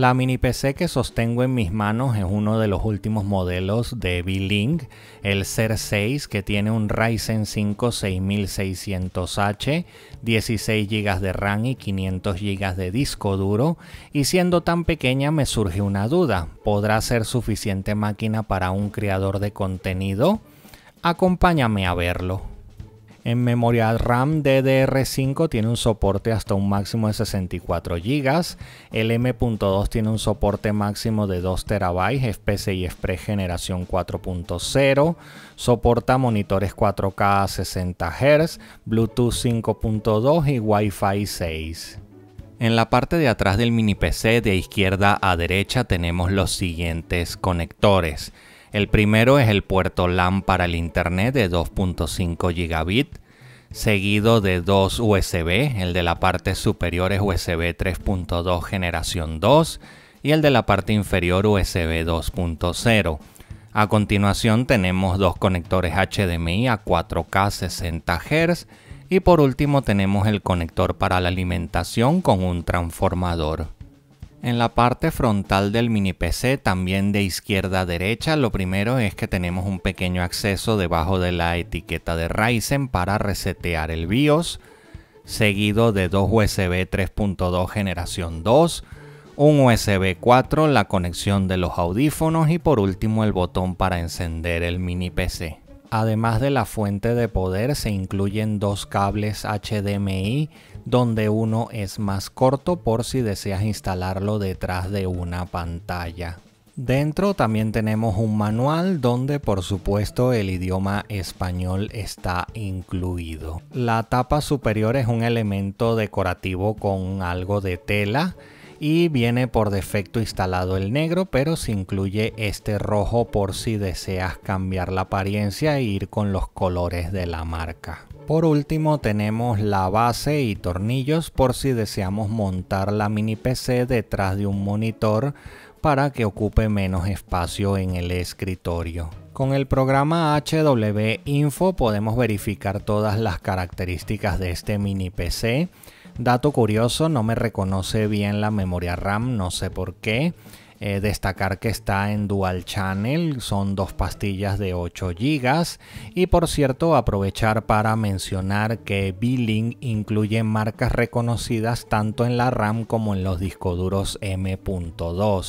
La mini PC que sostengo en mis manos es uno de los últimos modelos de Beelink, el ser 6 que tiene un Ryzen 5 6600H, 16 GB de RAM y 500 GB de disco duro, y siendo tan pequeña me surge una duda, ¿podrá ser suficiente máquina para un creador de contenido? Acompáñame a verlo. En memoria RAM DDR5 tiene un soporte hasta un máximo de 64 GB. El M.2 tiene un soporte máximo de 2 TB, es y Express generación 4.0. Soporta monitores 4K a 60 Hz, Bluetooth 5.2 y Wi-Fi 6. En la parte de atrás del mini PC de izquierda a derecha tenemos los siguientes conectores. El primero es el puerto LAN para el Internet de 2.5 gigabit, seguido de dos USB, el de la parte superior es USB 3.2 generación 2 y el de la parte inferior USB 2.0. A continuación tenemos dos conectores HDMI a 4K 60 Hz y por último tenemos el conector para la alimentación con un transformador. En la parte frontal del mini PC, también de izquierda a derecha, lo primero es que tenemos un pequeño acceso debajo de la etiqueta de Ryzen para resetear el BIOS, seguido de dos USB 3.2 generación 2, un USB 4, la conexión de los audífonos y por último el botón para encender el mini PC. Además de la fuente de poder se incluyen dos cables HDMI donde uno es más corto por si deseas instalarlo detrás de una pantalla. Dentro también tenemos un manual donde por supuesto el idioma español está incluido. La tapa superior es un elemento decorativo con algo de tela y viene por defecto instalado el negro pero se incluye este rojo por si deseas cambiar la apariencia e ir con los colores de la marca. Por último tenemos la base y tornillos por si deseamos montar la mini PC detrás de un monitor para que ocupe menos espacio en el escritorio. Con el programa HW Info podemos verificar todas las características de este mini PC. Dato curioso, no me reconoce bien la memoria RAM, no sé por qué. Eh, destacar que está en Dual Channel, son dos pastillas de 8 GB. Y por cierto, aprovechar para mencionar que Billing incluye marcas reconocidas tanto en la RAM como en los discos duros M.2.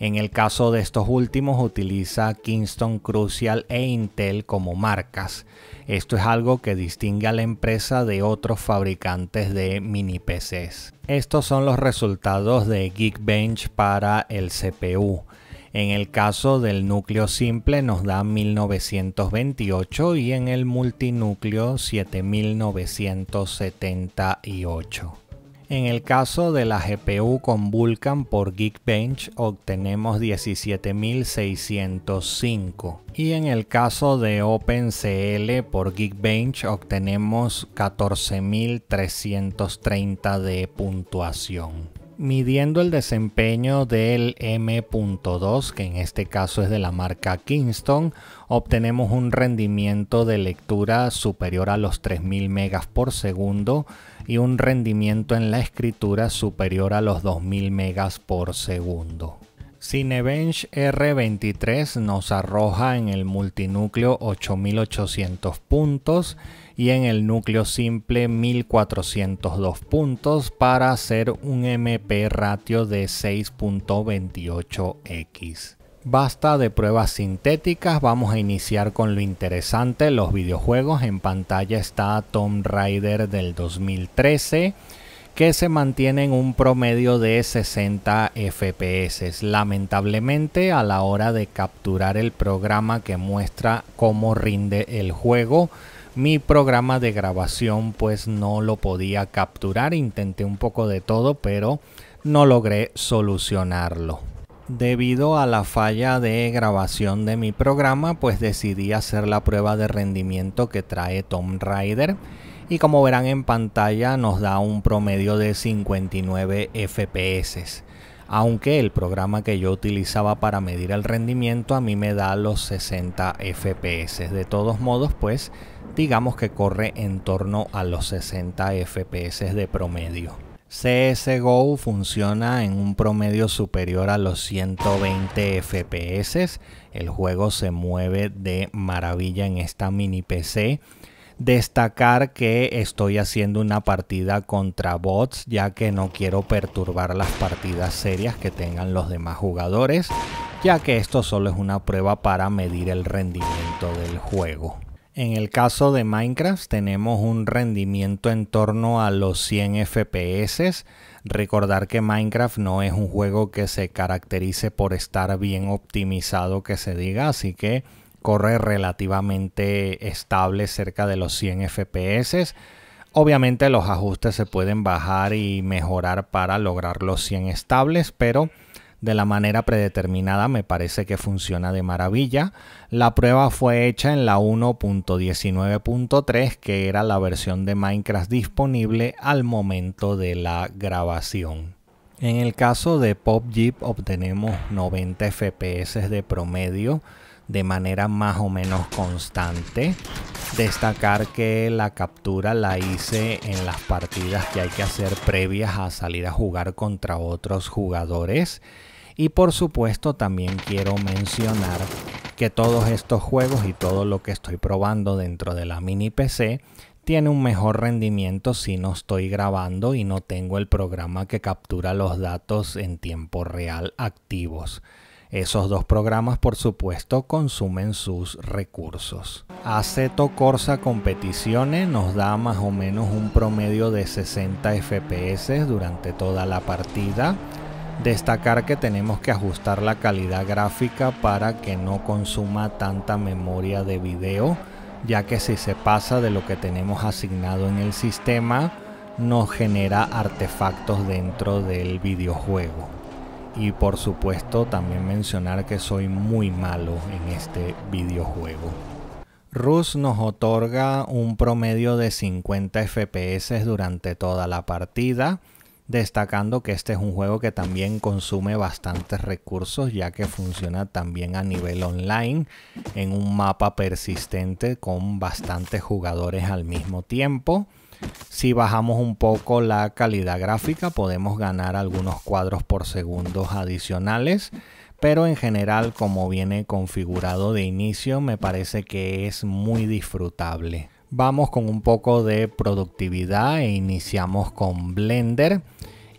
En el caso de estos últimos utiliza Kingston Crucial e Intel como marcas. Esto es algo que distingue a la empresa de otros fabricantes de mini PCs. Estos son los resultados de Geekbench para el CPU. En el caso del núcleo simple nos da 1928 y en el multinúcleo 7978. En el caso de la GPU con Vulkan por Geekbench obtenemos 17.605 y en el caso de OpenCL por Geekbench obtenemos 14.330 de puntuación. Midiendo el desempeño del M.2, que en este caso es de la marca Kingston, obtenemos un rendimiento de lectura superior a los 3000 megas por segundo y un rendimiento en la escritura superior a los 2000 megas por segundo. Cinebench R23 nos arroja en el multinúcleo 8800 puntos y en el núcleo simple 1402 puntos para hacer un MP ratio de 6.28x. Basta de pruebas sintéticas, vamos a iniciar con lo interesante, los videojuegos. En pantalla está Tomb Raider del 2013 que se mantiene en un promedio de 60 FPS. Lamentablemente a la hora de capturar el programa que muestra cómo rinde el juego, mi programa de grabación pues no lo podía capturar. Intenté un poco de todo, pero no logré solucionarlo. Debido a la falla de grabación de mi programa, pues decidí hacer la prueba de rendimiento que trae Tom Raider y como verán en pantalla nos da un promedio de 59 FPS. Aunque el programa que yo utilizaba para medir el rendimiento a mí me da los 60 FPS. De todos modos, pues digamos que corre en torno a los 60 FPS de promedio. CSGO funciona en un promedio superior a los 120 FPS. El juego se mueve de maravilla en esta mini PC. Destacar que estoy haciendo una partida contra bots ya que no quiero perturbar las partidas serias que tengan los demás jugadores ya que esto solo es una prueba para medir el rendimiento del juego. En el caso de Minecraft tenemos un rendimiento en torno a los 100 FPS. Recordar que Minecraft no es un juego que se caracterice por estar bien optimizado que se diga, así que corre relativamente estable cerca de los 100 FPS. Obviamente los ajustes se pueden bajar y mejorar para lograr los 100 estables, pero de la manera predeterminada me parece que funciona de maravilla. La prueba fue hecha en la 1.19.3 que era la versión de Minecraft disponible al momento de la grabación. En el caso de Pop Jeep obtenemos 90 FPS de promedio de manera más o menos constante. Destacar que la captura la hice en las partidas que hay que hacer previas a salir a jugar contra otros jugadores y por supuesto también quiero mencionar que todos estos juegos y todo lo que estoy probando dentro de la mini PC tiene un mejor rendimiento si no estoy grabando y no tengo el programa que captura los datos en tiempo real activos. Esos dos programas por supuesto consumen sus recursos. Aceto Corsa Competiciones nos da más o menos un promedio de 60 FPS durante toda la partida Destacar que tenemos que ajustar la calidad gráfica para que no consuma tanta memoria de video, ya que si se pasa de lo que tenemos asignado en el sistema, nos genera artefactos dentro del videojuego. Y por supuesto también mencionar que soy muy malo en este videojuego. Rus nos otorga un promedio de 50 FPS durante toda la partida destacando que este es un juego que también consume bastantes recursos ya que funciona también a nivel online en un mapa persistente con bastantes jugadores al mismo tiempo. Si bajamos un poco la calidad gráfica podemos ganar algunos cuadros por segundos adicionales, pero en general como viene configurado de inicio me parece que es muy disfrutable. Vamos con un poco de productividad e iniciamos con Blender.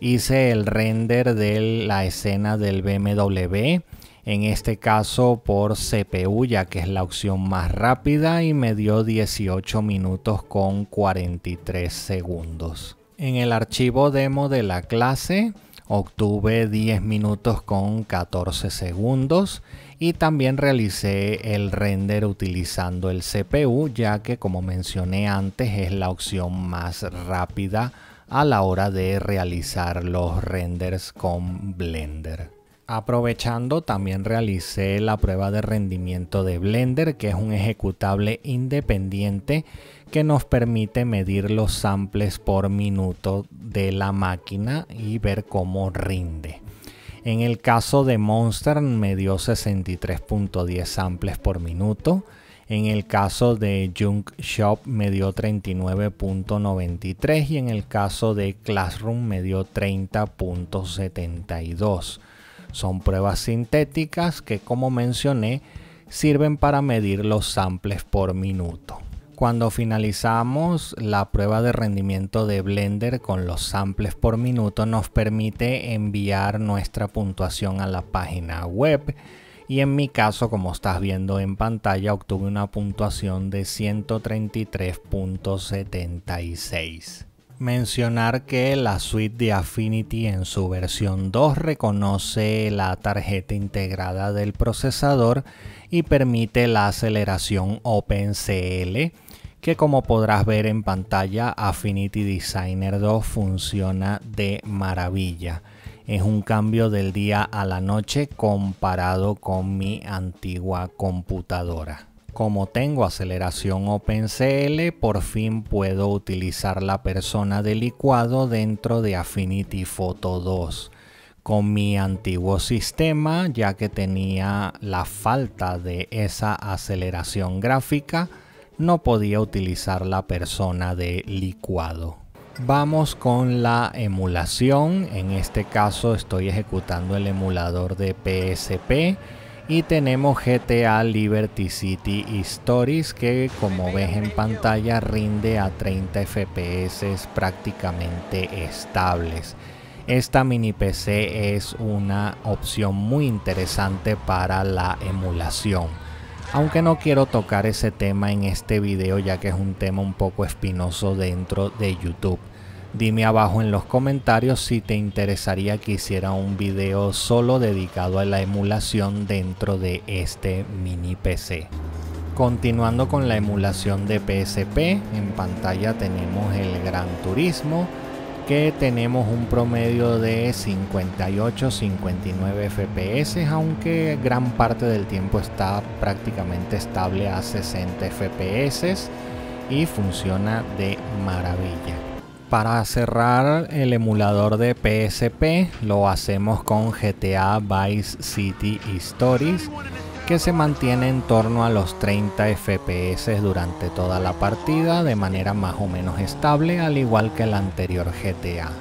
Hice el render de la escena del BMW, en este caso por CPU ya que es la opción más rápida y me dio 18 minutos con 43 segundos. En el archivo demo de la clase obtuve 10 minutos con 14 segundos y también realicé el render utilizando el CPU ya que como mencioné antes es la opción más rápida a la hora de realizar los renders con Blender. Aprovechando también realicé la prueba de rendimiento de Blender que es un ejecutable independiente que nos permite medir los samples por minuto de la máquina y ver cómo rinde. En el caso de Monster me dio 63.10 samples por minuto. En el caso de Junk Shop me dio 39.93 y en el caso de Classroom me dio 30.72. Son pruebas sintéticas que como mencioné sirven para medir los samples por minuto. Cuando finalizamos la prueba de rendimiento de Blender con los samples por minuto nos permite enviar nuestra puntuación a la página web y en mi caso como estás viendo en pantalla obtuve una puntuación de 133.76. Mencionar que la suite de Affinity en su versión 2 reconoce la tarjeta integrada del procesador y permite la aceleración OpenCL que como podrás ver en pantalla Affinity Designer 2 funciona de maravilla. Es un cambio del día a la noche comparado con mi antigua computadora. Como tengo aceleración OpenCL, por fin puedo utilizar la persona de licuado dentro de Affinity Photo 2 con mi antiguo sistema ya que tenía la falta de esa aceleración gráfica no podía utilizar la persona de licuado. Vamos con la emulación, en este caso estoy ejecutando el emulador de PSP y tenemos GTA Liberty City Stories que como ves en pantalla rinde a 30 FPS prácticamente estables. Esta mini PC es una opción muy interesante para la emulación. Aunque no quiero tocar ese tema en este video ya que es un tema un poco espinoso dentro de YouTube. Dime abajo en los comentarios si te interesaría que hiciera un video solo dedicado a la emulación dentro de este mini PC. Continuando con la emulación de PSP, en pantalla tenemos el Gran Turismo, que tenemos un promedio de 58-59 FPS, aunque gran parte del tiempo está prácticamente estable a 60 FPS y funciona de maravilla. Para cerrar el emulador de PSP lo hacemos con GTA Vice City Stories que se mantiene en torno a los 30 FPS durante toda la partida de manera más o menos estable al igual que la anterior GTA.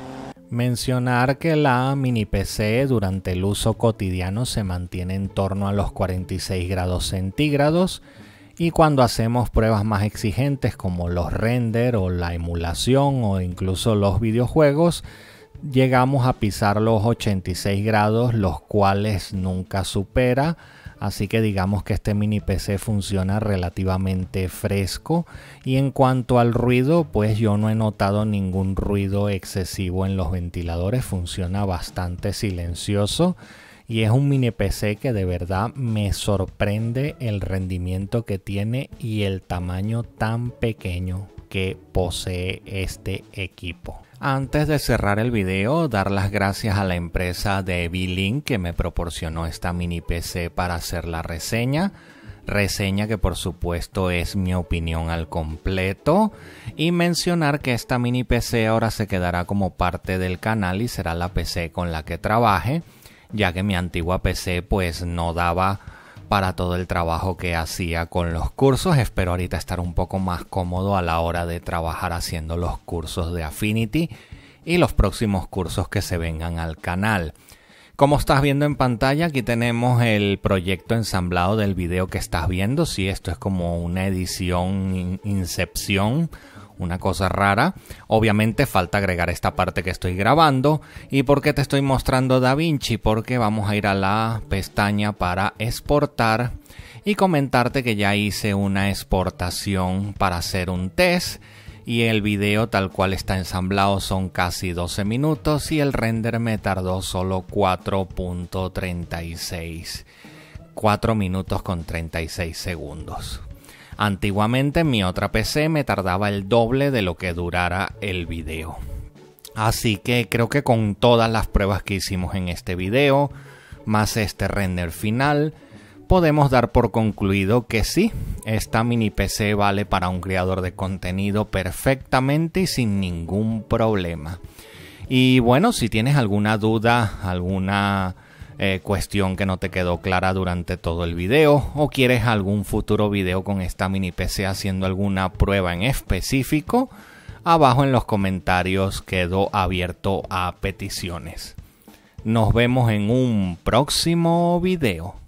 Mencionar que la mini PC durante el uso cotidiano se mantiene en torno a los 46 grados centígrados y cuando hacemos pruebas más exigentes como los render o la emulación o incluso los videojuegos, llegamos a pisar los 86 grados los cuales nunca supera así que digamos que este mini PC funciona relativamente fresco y en cuanto al ruido pues yo no he notado ningún ruido excesivo en los ventiladores, funciona bastante silencioso y es un mini PC que de verdad me sorprende el rendimiento que tiene y el tamaño tan pequeño que posee este equipo. Antes de cerrar el video, dar las gracias a la empresa de que me proporcionó esta mini PC para hacer la reseña. Reseña que por supuesto es mi opinión al completo. Y mencionar que esta mini PC ahora se quedará como parte del canal y será la PC con la que trabaje, ya que mi antigua PC pues no daba para todo el trabajo que hacía con los cursos. Espero ahorita estar un poco más cómodo a la hora de trabajar haciendo los cursos de Affinity y los próximos cursos que se vengan al canal. Como estás viendo en pantalla, aquí tenemos el proyecto ensamblado del video que estás viendo. Si esto es como una edición Incepción una cosa rara. Obviamente falta agregar esta parte que estoy grabando. ¿Y por qué te estoy mostrando DaVinci? Porque vamos a ir a la pestaña para exportar y comentarte que ya hice una exportación para hacer un test. Y el video tal cual está ensamblado son casi 12 minutos y el render me tardó solo 4.36. 4 minutos con 36 segundos. Antiguamente mi otra PC me tardaba el doble de lo que durara el video. Así que creo que con todas las pruebas que hicimos en este video, más este render final, podemos dar por concluido que sí, esta mini PC vale para un creador de contenido perfectamente y sin ningún problema. Y bueno, si tienes alguna duda, alguna eh, cuestión que no te quedó clara durante todo el video o quieres algún futuro video con esta mini PC haciendo alguna prueba en específico, abajo en los comentarios quedó abierto a peticiones. Nos vemos en un próximo video.